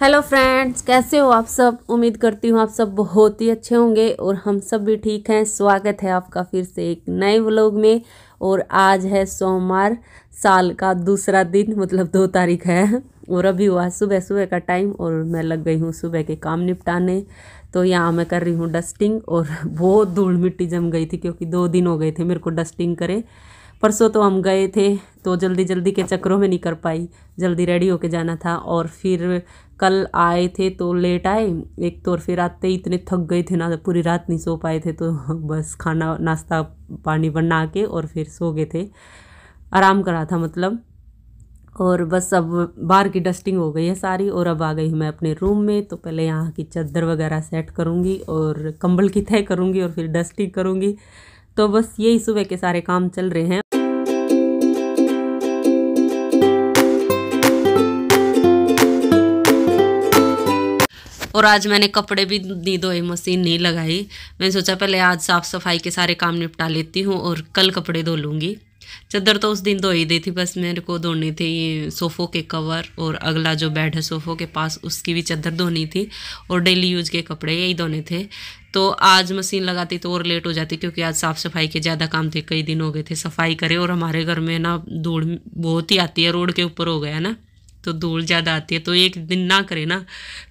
hello friends कैसे हो आप सब उम्मीद करती हूँ आप सब बहुत ही अच्छे होंगे और हम सब भी ठीक हैं स्वागत है आपका फिर से एक नए व्लॉग में और आज है सोमवार साल का दूसरा दिन मतलब दो तारीख है और अभी हुआ सुबह सुबह का टाइम और मैं लग गई हूँ सुबह के काम निपटाने तो यहाँ मैं कर रही हूँ डस्टिंग और बहुत धूल मिट्टी जम गई थी क्योंकि दो दिन हो गए थे मेरे को डस्टिंग करे परसों तो हम गए थे तो जल्दी जल्दी के चक्करों में नहीं कर पाई जल्दी रेडी होके जाना था और फिर कल आए थे तो लेट आए एक तो और फिर आते ही इतने थक गए थे ना पूरी रात नहीं सो पाए थे तो बस खाना नाश्ता पानी बना के और फिर सो गए थे आराम करा था मतलब और बस अब बाहर की डस्टिंग हो गई है सारी और अब आ गई हूँ मैं अपने रूम में तो पहले यहाँ की चादर वगैरह सेट करूँगी और कंबल की तय करूँगी और फिर डस्टिंग करूँगी तो बस यही सुबह के सारे काम चल रहे हैं और आज मैंने कपड़े भी नहीं धोए मशीन नहीं लगाई मैंने सोचा पहले आज साफ़ सफाई के सारे काम निपटा लेती हूँ और कल कपड़े धो लूँगी चादर तो उस दिन धो ही दी थी बस मेरे को धोनी थी ये सोफ़ों के कवर और अगला जो बेड है सोफ़ों के पास उसकी भी चादर धोनी थी और डेली यूज के कपड़े यही धोने थे तो आज मशीन लगाती तो और लेट हो जाती क्योंकि आज साफ़ सफाई के ज़्यादा काम थे कई दिन हो गए थे सफाई करे और हमारे घर में ना धूल बहुत ही आती है रोड के ऊपर हो गया ना तो धूल ज़्यादा आती है तो एक दिन ना करे ना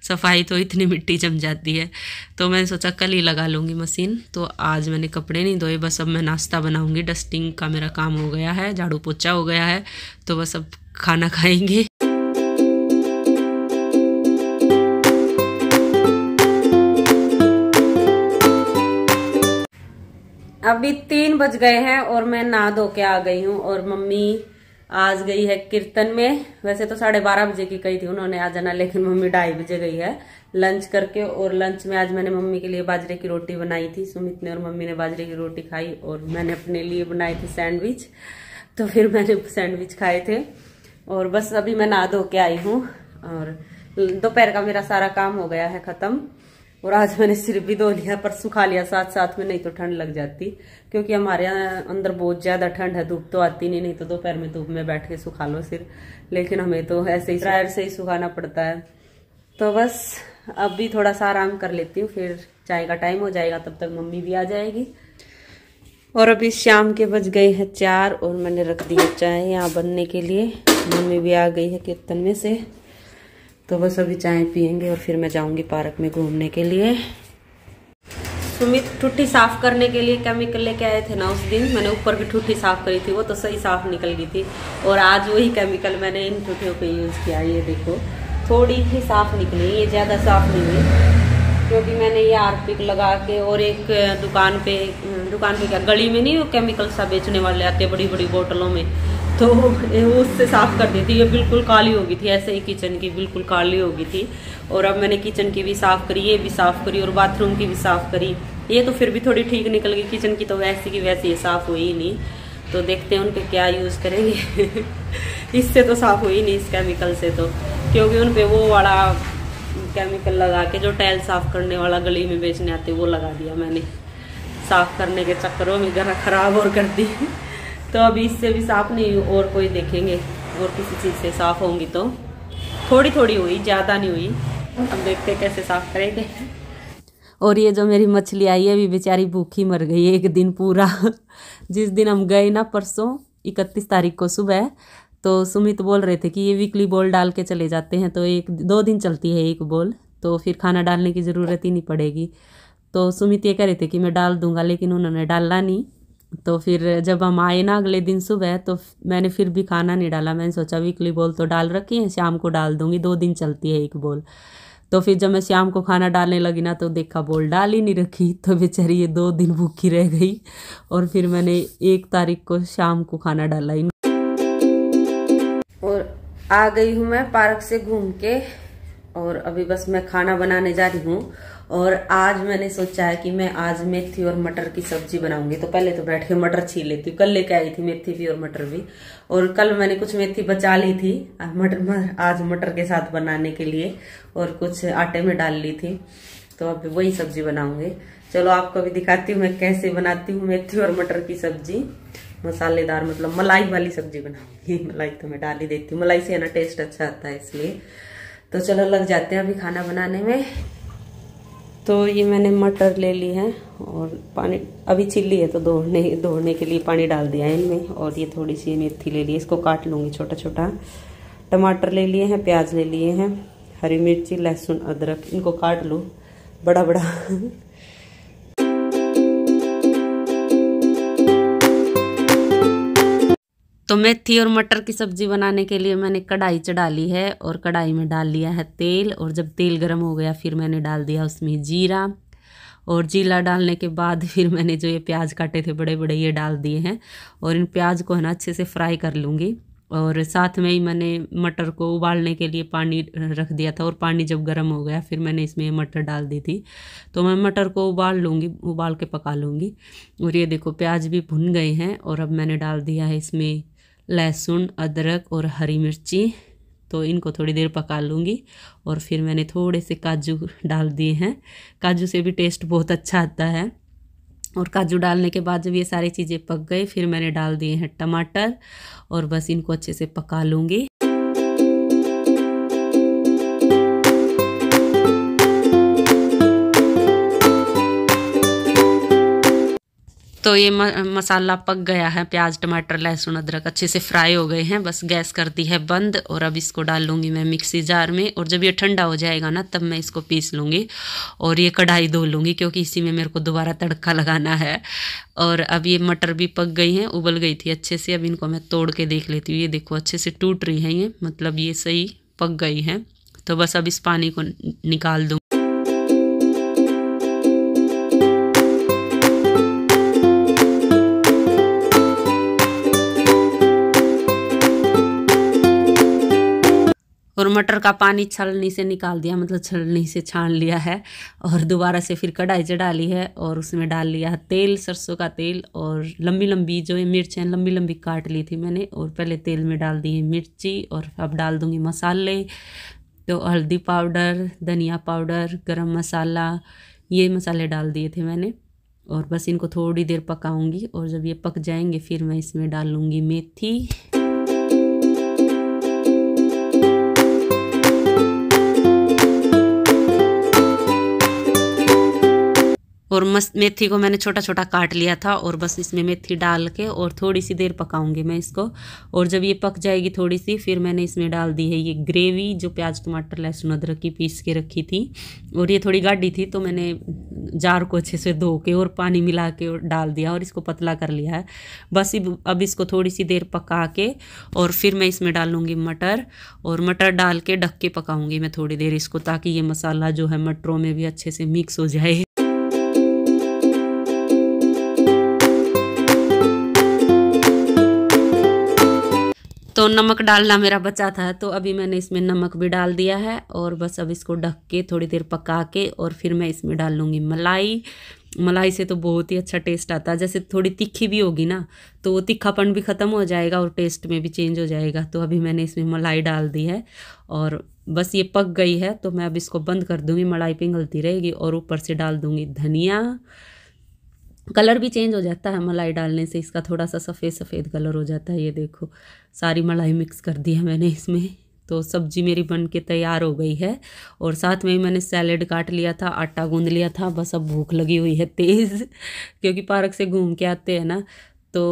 सफाई तो इतनी मिट्टी जम जाती है तो मैंने सोचा कल ही लगा लूँगी मशीन तो आज मैंने कपड़े नहीं धोए बस अब मैं नाश्ता बनाऊँगी डस्टिंग का मेरा काम हो गया है झाड़ू पोछा हो गया है तो बस अब खाना खाएंगे अभी तीन बज गए हैं और मैं नहा धो के आ गई हूँ और मम्मी आज गई है कीर्तन में वैसे तो साढ़े बारह बजे की कही थी उन्होंने आ जाना लेकिन मम्मी ढाई बजे गई है लंच करके और लंच में आज मैंने मम्मी के लिए बाजरे की रोटी बनाई थी सुमित ने और मम्मी ने बाजरे की रोटी खाई और मैंने अपने लिए बनाई थी सैंडविच तो फिर मैंने सैंडविच खाए थे और बस अभी मैं नहा धो के आई हूँ और दोपहर का मेरा सारा काम हो गया है ख़त्म और आज मैंने सिर भी धो लिया पर सुखा लिया साथ साथ में नहीं तो ठंड लग जाती क्योंकि हमारे यहाँ अंदर बहुत ज़्यादा ठंड है धूप तो आती नहीं नहीं तो दोपहर में धूप में बैठ के सुखा लो सिर लेकिन हमें तो ऐसे ही ड्रायर से ही सुखाना पड़ता है तो बस अब भी थोड़ा सा आराम कर लेती हूँ फिर चाय का टाइम हो जाएगा तब तक मम्मी भी आ जाएगी और अभी शाम के बज गए हैं चार और मैंने रख दिया चाय यहाँ बनने के लिए मम्मी भी आ गई है कीर्तन में से तो बस अभी चाय पियेंगे और फिर मैं जाऊंगी पार्क में घूमने के लिए सुमित ठुट्टी साफ करने के लिए केमिकल लेके आए थे ना उस दिन मैंने ऊपर की ठुट्टी साफ करी थी वो तो सही साफ निकल गई थी और आज वही केमिकल मैंने इन टूटियों पे यूज़ किया ये देखो थोड़ी ही साफ निकली ये ज़्यादा साफ नहीं हुई क्योंकि मैंने ये आरपिक लगा के और एक दुकान पे दुकान पे क्या गली में नहीं वो केमिकल सा बेचने वाले आते बड़ी बड़ी बोटलों में तो उससे साफ कर दी थी ये बिल्कुल काली हो गई थी ऐसे ही किचन की बिल्कुल काली हो गई थी और अब मैंने किचन की भी साफ करी ये भी साफ करी और बाथरूम की भी साफ करी ये तो फिर भी थोड़ी ठीक निकल गई किचन की तो वैसी की वैसी है साफ हुई नहीं तो देखते हैं उन क्या यूज़ करेंगे इससे तो साफ हुई नहीं इस केमिकल से तो क्योंकि उन पर वो वाला केमिकल लगा के जो टाइल साफ करने वाला गली में बेचने आते वो लगा दिया मैंने साफ करने के चक्करों में घर खराब और कर दी तो अभी इससे भी साफ नहीं और कोई देखेंगे और किसी चीज़ से साफ होंगी तो थोड़ी थोड़ी हुई ज़्यादा नहीं हुई अब देखते कैसे साफ करेंगे और ये जो मेरी मछली आई है अभी बेचारी भूखी मर गई है एक दिन पूरा जिस दिन हम गए ना परसों इकतीस तारीख को सुबह तो सुमित बोल रहे थे कि ये वीकली बॉल डाल के चले जाते हैं तो एक दो दिन चलती है एक बॉल तो फिर खाना डालने की ज़रूरत ही नहीं पड़ेगी तो सुमित ये कह रहे थे कि मैं डाल दूंगा लेकिन उन्होंने डाला नहीं तो फिर जब हम आए ना अगले दिन सुबह तो मैंने फिर भी खाना नहीं डाला मैंने सोचा वीकली बॉल तो डाल रखी है शाम को डाल दूंगी दो दिन चलती है एक बॉल तो फिर जब मैं शाम को खाना डालने लगी ना तो देखा बोल डाल ही नहीं रखी तो बेचारी ये दो दिन भूखी रह गई और फिर मैंने एक तारीख को शाम को खाना डाला इन और आ गई हूँ मैं पार्क से घूम के और अभी बस मैं खाना बनाने जा रही हूँ और आज मैंने सोचा है कि मैं आज मेथी और मटर की सब्जी बनाऊंगी तो पहले तो बैठ के मटर छीन लेती हूँ कल लेके आई थी मेथी भी और मटर भी और कल मैंने कुछ मेथी बचा ली थी मटर आज मटर के साथ बनाने के लिए और कुछ आटे में डाल ली थी तो अब वही सब्जी बनाऊंगी चलो आपको भी दिखाती हूँ मैं कैसे बनाती हूँ मेथी और मटर की सब्जी मसालेदार मतलब मलाई वाली सब्जी बनाऊंगी मलाई तो मैं डाल ही देती हूँ मलाई से है ना टेस्ट अच्छा आता है इसलिए तो चलो लग जाते हैं अभी खाना बनाने में तो ये मैंने मटर ले ली है और पानी अभी चिल्ली है तो दौड़ने दौड़ने के लिए पानी डाल दिया है इनमें और ये थोड़ी सी मेथी ले ली इसको काट लूँगी छोटा छोटा टमाटर ले लिए हैं प्याज ले लिए हैं हरी मिर्ची लहसुन अदरक इनको काट लूँ बड़ा बड़ा तो मेथी और मटर की सब्ज़ी बनाने के लिए मैंने कढ़ाई चढ़ा ली है और कढ़ाई में डाल लिया है तेल और जब तेल गर्म हो गया फिर मैंने डाल दिया उसमें जीरा और जीरा डालने के बाद फिर मैंने जो ये प्याज काटे थे बड़े बड़े ये डाल दिए हैं और इन प्याज को है ना अच्छे से फ्राई कर लूँगी और साथ में ही मैंने मटर को उबालने के लिए पानी रख दिया था और पानी जब गर्म हो गया फिर मैंने इसमें मटर डाल दी थी तो मैं मटर को उबाल लूँगी उबाल के पका लूँगी और ये देखो प्याज भी भुन गए हैं और अब मैंने डाल दिया है इसमें लहसुन अदरक और हरी मिर्ची तो इनको थोड़ी देर पका लूँगी और फिर मैंने थोड़े से काजू डाल दिए हैं काजू से भी टेस्ट बहुत अच्छा आता है और काजू डालने के बाद जब ये सारी चीज़ें पक गई फिर मैंने डाल दिए हैं टमाटर और बस इनको अच्छे से पका लूँगी तो ये मसाला पक गया है प्याज टमाटर लहसुन अदरक अच्छे से फ्राई हो गए हैं बस गैस कर दी है बंद और अब इसको डालूंगी मैं मिक्सी जार में और जब ये ठंडा हो जाएगा ना तब मैं इसको पीस लूँगी और ये कढ़ाई धो लूँगी क्योंकि इसी में मेरे को दोबारा तड़का लगाना है और अब ये मटर भी पक गई हैं उबल गई थी अच्छे से अब इनको मैं तोड़ के देख लेती हूँ ये देखो अच्छे से टूट रही हैं ये मतलब ये सही पक गई हैं तो बस अब इस पानी को निकाल दूँगी और मटर का पानी छलनी से निकाल दिया मतलब छलनी से छान लिया है और दोबारा से फिर कढ़ाई चढ़ा ली है और उसमें डाल लिया है तेल सरसों का तेल और लंबी लंबी जो ये मिर्च हैं लंबी लंबी काट ली थी मैंने और पहले तेल में डाल दी है मिर्ची और अब डाल दूँगी मसाले तो हल्दी पाउडर धनिया पाउडर गरम मसाला ये मसाले डाल दिए थे मैंने और बस इनको थोड़ी देर पकाऊंगी और जब ये पक जाएंगे फिर मैं इसमें डाल लूँगी मेथी और मस्त मेथी को मैंने छोटा छोटा काट लिया था और बस इसमें मेथी डाल के और थोड़ी सी देर पकाऊंगी मैं इसको और जब ये पक जाएगी थोड़ी सी फिर मैंने इसमें डाल दी है ये ग्रेवी जो प्याज टमाटर लहसुन अदरक की पीस के रखी थी और ये थोड़ी गाढ़ी थी तो मैंने जार को अच्छे से धो के और पानी मिला के और डाल दिया और इसको पतला कर लिया है बस अब इसको थोड़ी सी देर पका के और फिर मैं इसमें डालूँगी मटर और मटर डाल के ढक के पकाऊँगी मैं थोड़ी देर इसको ताकि ये मसाला जो है मटरों में भी अच्छे से मिक्स हो जाए तो नमक डालना मेरा बचा था तो अभी मैंने इसमें नमक भी डाल दिया है और बस अब इसको ढक के थोड़ी देर पका के और फिर मैं इसमें डाल लूँगी मलाई मलाई से तो बहुत ही अच्छा टेस्ट आता है जैसे थोड़ी तीखी भी होगी ना तो वो तीखापन भी ख़त्म हो जाएगा और टेस्ट में भी चेंज हो जाएगा तो अभी मैंने इसमें मलाई डाल दी है और बस ये पक गई है तो मैं अब इसको बंद कर दूँगी मलाई पिघलती रहेगी और ऊपर से डाल दूँगी धनिया कलर भी चेंज हो जाता है मलाई डालने से इसका थोड़ा सा सफ़ेद सफ़ेद कलर हो जाता है ये देखो सारी मलाई मिक्स कर दी है मैंने इसमें तो सब्जी मेरी बन के तैयार हो गई है और साथ में ही मैंने सैलेड काट लिया था आटा गूंद लिया था बस अब भूख लगी हुई है तेज़ क्योंकि पार्क से घूम के आते हैं ना तो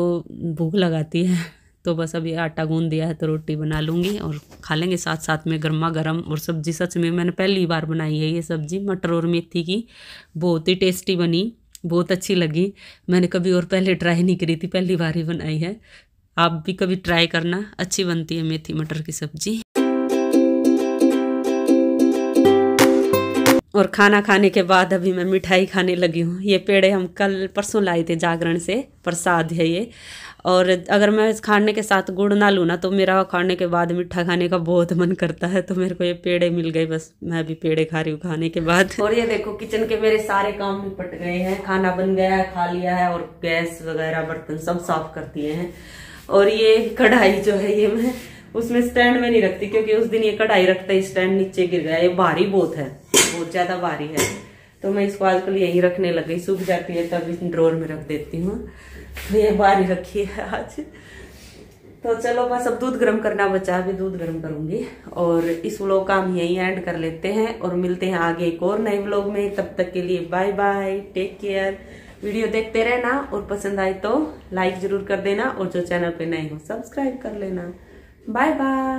भूख लगाती है तो बस अभी आटा गूंद दिया है तो रोटी बना लूँगी और खा लेंगे साथ साथ में गर्मा गर्म और सब्जी सच में मैंने पहली बार बनाई है ये सब्जी मटर और मेथी की बहुत ही टेस्टी बनी बहुत अच्छी लगी मैंने कभी और पहले ट्राई नहीं करी थी पहली बार ही बनाई है आप भी कभी ट्राई करना अच्छी बनती है मेथी मटर की सब्जी और खाना खाने के बाद अभी मैं मिठाई खाने लगी हूँ ये पेड़े हम कल परसों लाए थे जागरण से प्रसाद है ये और अगर मैं इस खाने के साथ गुड़ ना लूँ ना तो मेरा खाने के बाद मीठा खाने का बहुत मन करता है तो मेरे को ये पेड़े मिल गए बस मैं भी पेड़े खा रही हूँ खाने के बाद और ये देखो किचन के मेरे सारे काम निपट गए हैं खाना बन गया है खा लिया है और गैस वगैरह बर्तन सब साफ कर दिए हैं और ये कढ़ाई जो है ये मैं उसमें स्टैंड में नहीं रखती क्योंकि उस दिन ये कढ़ाई रखते ही स्टैंड नीचे गिर गया ये भारी बहुत है बहुत ज्यादा भारी है तो मैं इसको आजकल यही रखने लग गई सूख जाती है तब इस ड्रोर में रख देती हूँ तो ये बारी रखी है आज तो चलो बस अब दूध गर्म करना बचा भी दूध गर्म करूंगी और इस व्लॉग का हम यही एंड कर लेते हैं और मिलते हैं आगे एक और नए व्लॉग में तब तक के लिए bye bye take care video देखते रहना और पसंद आए तो लाइक जरूर कर देना और जो चैनल पे नए हो सब्सक्राइब कर लेना बाय बाय